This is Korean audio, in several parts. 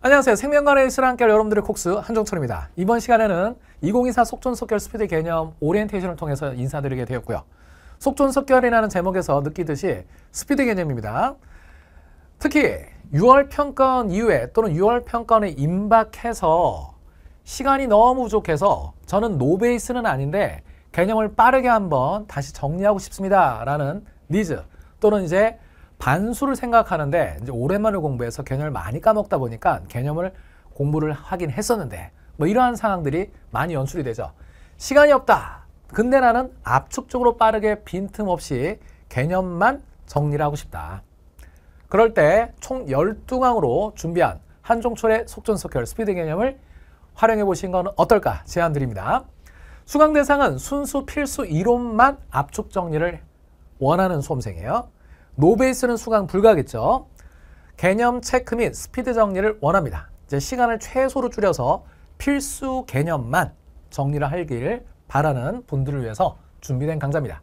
안녕하세요. 생명관의 이슈랑 결 여러분들의 콕스 한종철입니다. 이번 시간에는 2024 속전속결 스피드 개념 오리엔테이션을 통해서 인사드리게 되었고요. 속전속결이라는 제목에서 느끼듯이 스피드 개념입니다. 특히 6월 평가원 이후에 또는 6월 평가원에 임박해서 시간이 너무 부족해서 저는 노베이스는 아닌데 개념을 빠르게 한번 다시 정리하고 싶습니다. 라는 니즈 또는 이제 반수를 생각하는데 이제 오랜만에 공부해서 개념을 많이 까먹다 보니까 개념을 공부를 하긴 했었는데 뭐 이러한 상황들이 많이 연출이 되죠. 시간이 없다. 근데 나는 압축적으로 빠르게 빈틈없이 개념만 정리를 하고 싶다. 그럴 때 총 12강으로 준비한 한종철의 속전속결 스피드 개념을 활용해 보신 건 어떨까 제안드립니다. 수강 대상은 순수 필수 이론만 압축 정리를 원하는 수험생이에요. 노베이스는 수강 불가겠죠. 개념 체크 및 스피드 정리를 원합니다. 이제 시간을 최소로 줄여서 필수 개념만 정리를 하길 바라는 분들을 위해서 준비된 강좌입니다.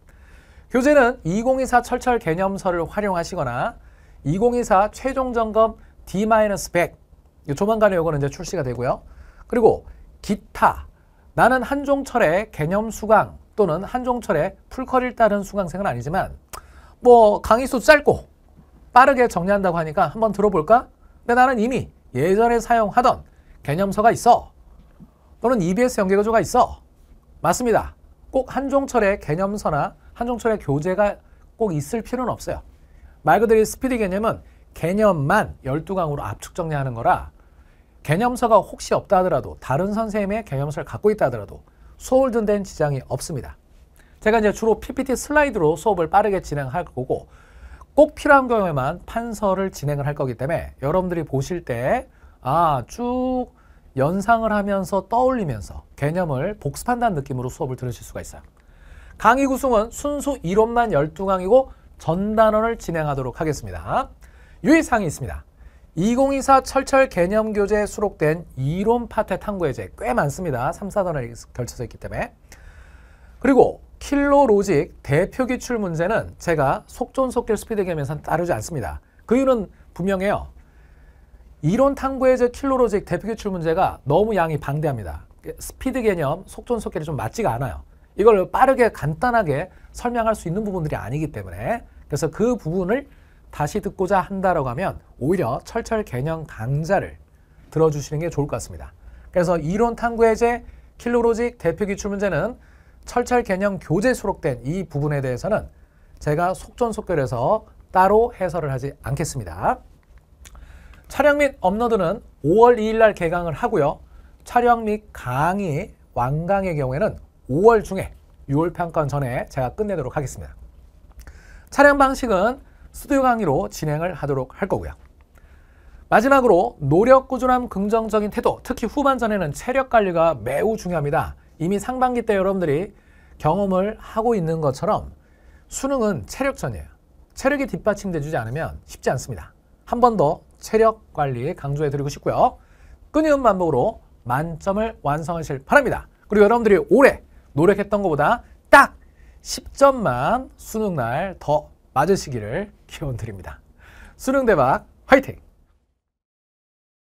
교재는 2024 철철 개념서를 활용하시거나 2024 최종 점검 D-100 조만간에 이거는 이제 출시가 되고요. 그리고 기타 나는 한종철의 개념 수강 또는 한종철의 풀컬을 따른 수강생은 아니지만 뭐 강의 수 짧고 빠르게 정리한다고 하니까 한번 들어볼까? 근데 나는 이미 예전에 사용하던 개념서가 있어. 또는 EBS 연계구조가 있어. 맞습니다. 꼭 한종철의 개념서나 한종철의 교재가 꼭 있을 필요는 없어요. 말 그대로 스피드 개념은 개념만 12강으로 압축 정리하는 거라 개념서가 혹시 없다 하더라도 다른 선생님의 개념서를 갖고 있다 하더라도 소홀든된 지장이 없습니다. 제가 이제 주로 PPT 슬라이드로 수업을 빠르게 진행할 거고 꼭 필요한 경우에만 판서를 진행을 할 거기 때문에 여러분들이 보실 때아쭉 연상을 하면서 떠올리면서 개념을 복습한다는 느낌으로 수업을 들으실 수가 있어요. 강의 구성은 순수 이론만 12강이고 전단원을 진행하도록 하겠습니다. 유의사항이 있습니다. 2024 철철 개념 교재에 수록된 이론 파트 탐구의 제꽤 많습니다. 3, 4단원에 걸쳐서 있기 때문에 킬로 로직 대표 기출 문제는 제가 속전속결 스피드 개념에선 따르지 않습니다. 그 이유는 분명해요. 이론 탐구의 제 킬로 로직 대표 기출 문제가 너무 양이 방대합니다. 스피드 개념, 속전속결이 좀 맞지가 않아요. 이걸 빠르게 간단하게 설명할 수 있는 부분들이 아니기 때문에 그래서 그 부분을 다시 듣고자 한다라고 하면 오히려 철철 개념 강좌를 들어주시는 게 좋을 것 같습니다. 그래서 이론 탐구의 제 킬로로직 대표 기출 문제는 철철 개념 교재 수록된 이 부분에 대해서는 제가 속전속결해서 따로 해설을 하지 않겠습니다. 촬영 및 업로드는 5월 2일 날 개강을 하고요. 촬영 및 강의, 완강의 경우에는 5월 중에 6월 평가원 전에 제가 끝내도록 하겠습니다. 촬영 방식은 스튜디오 강의로 진행을 하도록 할 거고요. 마지막으로 노력 꾸준함 긍정적인 태도, 특히 후반전에는 체력 관리가 매우 중요합니다. 이미 상반기 때 여러분들이 경험을 하고 있는 것처럼 수능은 체력전이에요. 체력이 뒷받침되주지 않으면 쉽지 않습니다. 한 번 더 체력 관리 강조해드리고 싶고요. 끊임없는 반복으로 만점을 완성하실 바랍니다. 그리고 여러분들이 올해 노력했던 것보다 딱 10점만 수능날 더 맞으시기를 기원 드립니다. 수능 대박 화이팅!